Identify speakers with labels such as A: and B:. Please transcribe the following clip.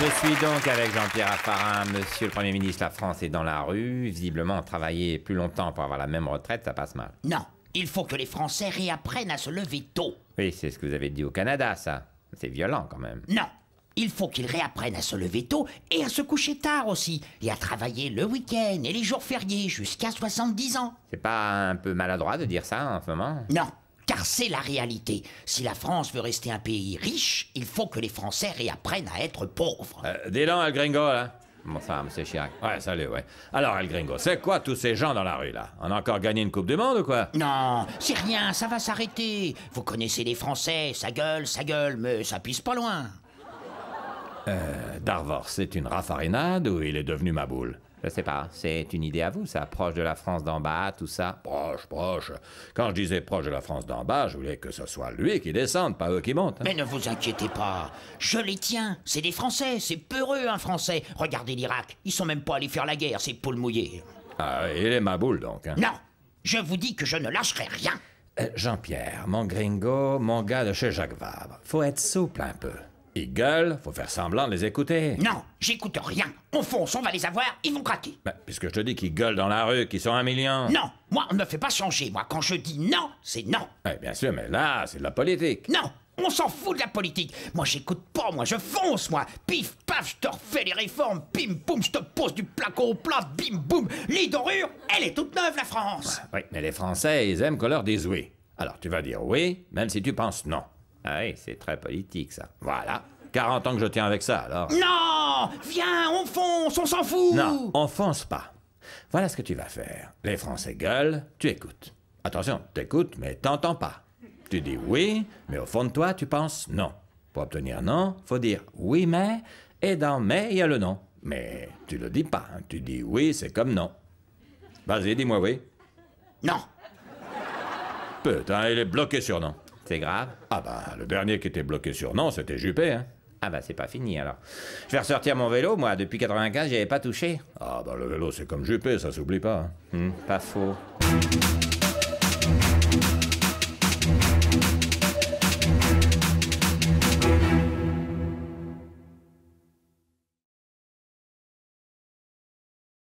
A: Je suis donc avec Jean-Pierre Affarin, Monsieur le Premier ministre, la France est dans la rue. Visiblement, travailler plus longtemps pour avoir la même retraite, ça passe mal. Non, il faut que les Français réapprennent à se lever tôt. Oui, c'est ce que vous avez dit au Canada, ça. C'est violent quand même. Non, il faut
B: qu'ils réapprennent à se lever tôt et à se coucher tard aussi, et à travailler le week-end et les jours fériés jusqu'à 70 ans. C'est pas un peu maladroit de dire ça en ce moment Non, car c'est la réalité. Si la France veut rester un pays riche, il faut que les Français réapprennent à être
A: pauvres. Euh, dis Gringo, là. Hein? Mon femme, c'est Chirac. Ouais, salut, ouais. Alors, El Gringo, c'est quoi tous ces gens dans la rue, là On a encore gagné une Coupe du Monde ou quoi Non,
B: c'est rien, ça va s'arrêter. Vous connaissez les Français, ça gueule, ça gueule, mais ça pisse pas loin.
A: Euh, Darvor, c'est une raffarinade ou il est devenu ma boule je sais pas, c'est une idée à vous, ça, proche de la France d'en bas, tout ça. Proche, proche. Quand je disais proche de la France d'en bas, je voulais que ce soit lui qui descende, pas eux qui montent. Hein. Mais ne vous inquiétez pas, je les tiens. C'est des Français,
B: c'est peureux un Français. Regardez l'Irak, ils sont même pas allés faire la guerre, c'est poules mouillées.
A: Ah, il est ma boule donc. Hein. Non,
B: je vous dis que je ne lâcherai rien.
A: Euh, Jean-Pierre, mon gringo, mon gars de chez Jacques Vabre, faut être souple un peu. Ils gueulent, faut faire semblant de les écouter. Non, j'écoute rien.
B: On fonce, on va les avoir, ils vont craquer.
A: Ben, puisque je te dis qu'ils gueulent dans la rue, qu'ils sont un million. Non,
B: moi, on ne me fait pas changer. Moi, quand je dis non, c'est non. Eh bien sûr, mais là, c'est de la politique. Non, on s'en fout de la politique. Moi, j'écoute pas, moi, je fonce, moi. Pif, paf, je te refais les réformes. Bim, boum, je te pose du placo au plat. Bim, boum. dorures elle est toute neuve, la France.
A: oui, mais les Français, ils aiment qu'on leur dise oui. Alors, tu vas dire oui, même si tu penses non. Ah oui, c'est très politique ça. Voilà. 40 ans que je tiens avec ça alors. Non
B: Viens, on fonce, on s'en fout Non,
A: on fonce pas. Voilà ce que tu vas faire. Les Français gueulent, tu écoutes. Attention, t'écoutes, mais t'entends pas. Tu dis oui, mais au fond de toi, tu penses non. Pour obtenir non, faut dire oui, mais, et dans mais, il y a le non. Mais tu le dis pas, hein. tu dis oui, c'est comme non. Vas-y, dis-moi oui. Non. Putain, il est bloqué sur non. C'est grave Ah bah, le dernier qui était bloqué sur Nantes, c'était Juppé, hein. Ah bah c'est pas fini alors. Je vais ressortir mon vélo, moi, depuis 95, j'y avais pas touché. Ah bah le vélo c'est comme Juppé, ça s'oublie pas. Hein. Hmm, pas faux.